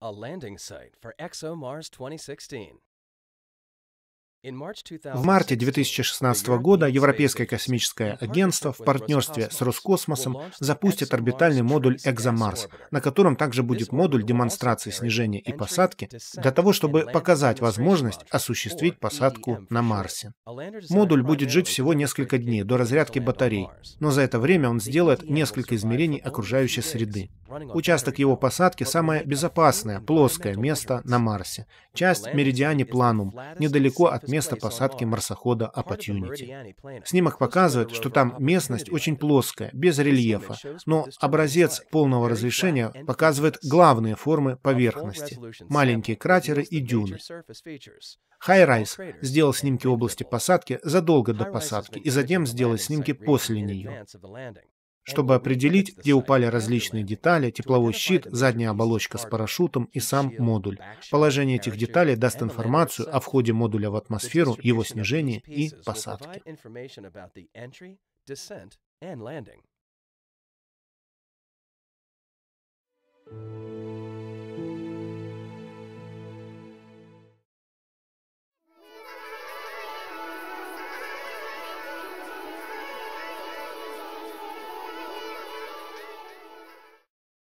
a landing site for ExoMars 2016. В марте 2016 года Европейское космическое агентство в партнерстве с Роскосмосом запустит орбитальный модуль «Экзомарс», на котором также будет модуль демонстрации снижения и посадки для того, чтобы показать возможность осуществить посадку e на Марсе. Модуль будет жить всего несколько дней до разрядки батарей, но за это время он сделает e несколько измерений окружающей среды. Участок его посадки – самое безопасное, плоское место на Марсе. Часть меридиане Планум, недалеко от места посадки марсохода Opportunity. Снимок показывает, что там местность очень плоская, без рельефа, но образец полного разрешения показывает главные формы поверхности – маленькие кратеры и дюны. Хайрайс сделал снимки области посадки задолго до посадки и затем сделал снимки после нее чтобы определить, где упали различные детали, тепловой щит, задняя оболочка с парашютом и сам модуль. Положение этих деталей даст информацию о входе модуля в атмосферу, его снижении и посадке.